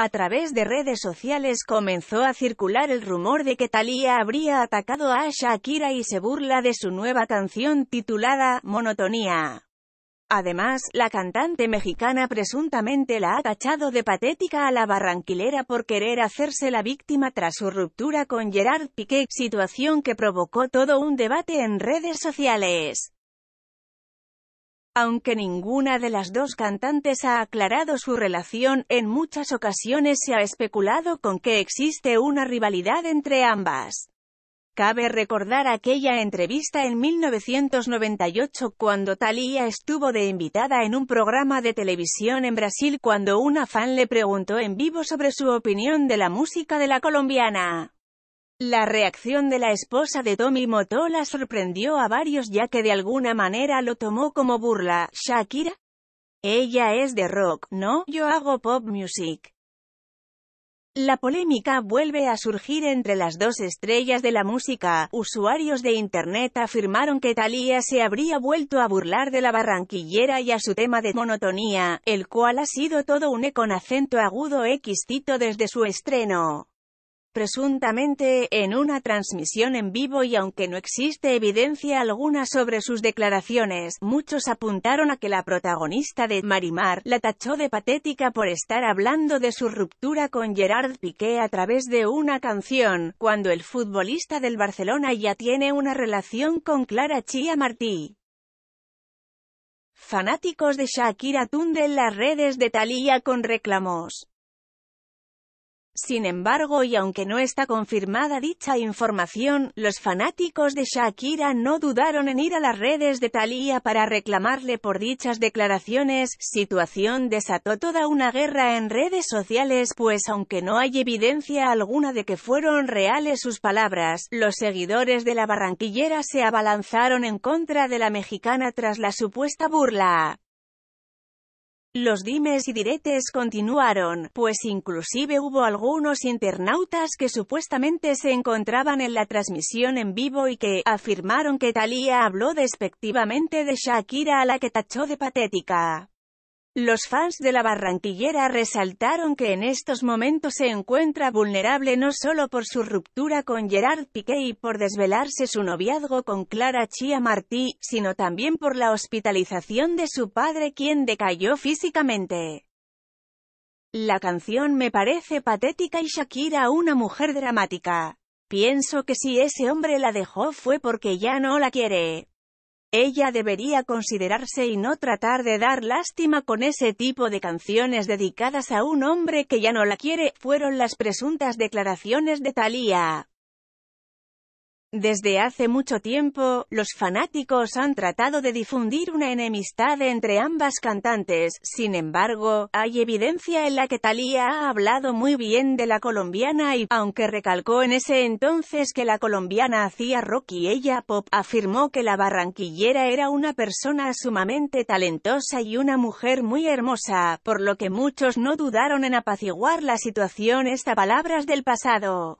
A través de redes sociales comenzó a circular el rumor de que Thalía habría atacado a Shakira y se burla de su nueva canción titulada Monotonía. Además, la cantante mexicana presuntamente la ha tachado de patética a la barranquilera por querer hacerse la víctima tras su ruptura con Gerard Piqué, situación que provocó todo un debate en redes sociales. Aunque ninguna de las dos cantantes ha aclarado su relación, en muchas ocasiones se ha especulado con que existe una rivalidad entre ambas. Cabe recordar aquella entrevista en 1998 cuando Thalía estuvo de invitada en un programa de televisión en Brasil cuando una fan le preguntó en vivo sobre su opinión de la música de la colombiana. La reacción de la esposa de Tommy Motola sorprendió a varios ya que de alguna manera lo tomó como burla. ¿Shakira? Ella es de rock, ¿no? Yo hago pop music. La polémica vuelve a surgir entre las dos estrellas de la música. Usuarios de Internet afirmaron que Thalía se habría vuelto a burlar de la barranquillera y a su tema de monotonía, el cual ha sido todo un eco con acento agudo exquisito desde su estreno presuntamente, en una transmisión en vivo y aunque no existe evidencia alguna sobre sus declaraciones, muchos apuntaron a que la protagonista de Marimar la tachó de patética por estar hablando de su ruptura con Gerard Piqué a través de una canción, cuando el futbolista del Barcelona ya tiene una relación con Clara Chia Martí. Fanáticos de Shakira tunden las redes de Thalía con reclamos. Sin embargo y aunque no está confirmada dicha información, los fanáticos de Shakira no dudaron en ir a las redes de Thalía para reclamarle por dichas declaraciones, situación desató toda una guerra en redes sociales pues aunque no hay evidencia alguna de que fueron reales sus palabras, los seguidores de la barranquillera se abalanzaron en contra de la mexicana tras la supuesta burla. Los dimes y diretes continuaron, pues inclusive hubo algunos internautas que supuestamente se encontraban en la transmisión en vivo y que afirmaron que Thalía habló despectivamente de Shakira a la que tachó de patética. Los fans de la barranquillera resaltaron que en estos momentos se encuentra vulnerable no solo por su ruptura con Gerard Piqué y por desvelarse su noviazgo con Clara Chia Martí, sino también por la hospitalización de su padre quien decayó físicamente. La canción me parece patética y Shakira una mujer dramática. Pienso que si ese hombre la dejó fue porque ya no la quiere. Ella debería considerarse y no tratar de dar lástima con ese tipo de canciones dedicadas a un hombre que ya no la quiere, fueron las presuntas declaraciones de Thalía. Desde hace mucho tiempo, los fanáticos han tratado de difundir una enemistad entre ambas cantantes, sin embargo, hay evidencia en la que Thalía ha hablado muy bien de la colombiana y, aunque recalcó en ese entonces que la colombiana hacía rock y ella pop, afirmó que la barranquillera era una persona sumamente talentosa y una mujer muy hermosa, por lo que muchos no dudaron en apaciguar la situación esta palabras del pasado.